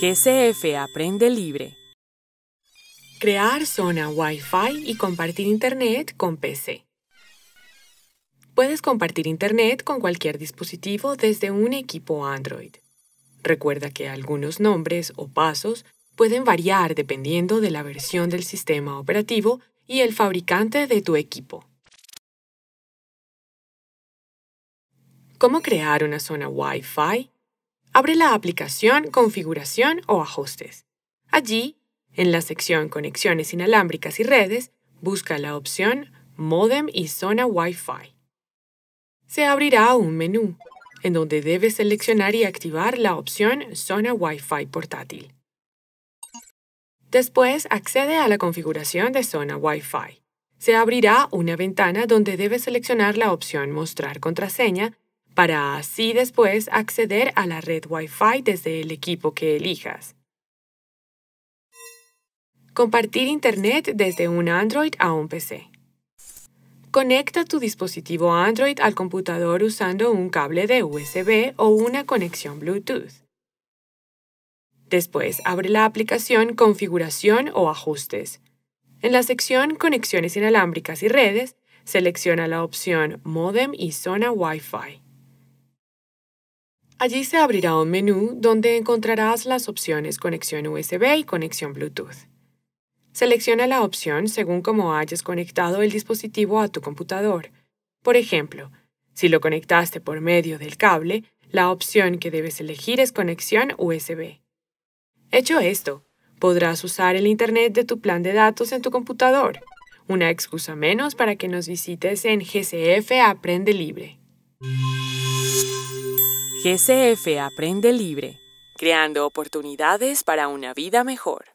GCF Aprende Libre. Crear zona Wi-Fi y compartir Internet con PC. Puedes compartir Internet con cualquier dispositivo desde un equipo Android. Recuerda que algunos nombres o pasos pueden variar dependiendo de la versión del sistema operativo y el fabricante de tu equipo. ¿Cómo crear una zona Wi-Fi abre la aplicación Configuración o Ajustes. Allí, en la sección Conexiones inalámbricas y redes, busca la opción Modem y zona Wi-Fi. Se abrirá un menú, en donde debe seleccionar y activar la opción Zona Wi-Fi portátil. Después, accede a la configuración de zona Wi-Fi. Se abrirá una ventana donde debe seleccionar la opción Mostrar contraseña para así después acceder a la red Wi-Fi desde el equipo que elijas. Compartir Internet desde un Android a un PC. Conecta tu dispositivo Android al computador usando un cable de USB o una conexión Bluetooth. Después, abre la aplicación Configuración o Ajustes. En la sección Conexiones inalámbricas y redes, selecciona la opción Modem y zona Wi-Fi. Allí se abrirá un menú donde encontrarás las opciones conexión USB y conexión Bluetooth. Selecciona la opción según cómo hayas conectado el dispositivo a tu computador. Por ejemplo, si lo conectaste por medio del cable, la opción que debes elegir es conexión USB. Hecho esto, podrás usar el Internet de tu plan de datos en tu computador. Una excusa menos para que nos visites en GCF Aprende Libre. GCF Aprende Libre, creando oportunidades para una vida mejor.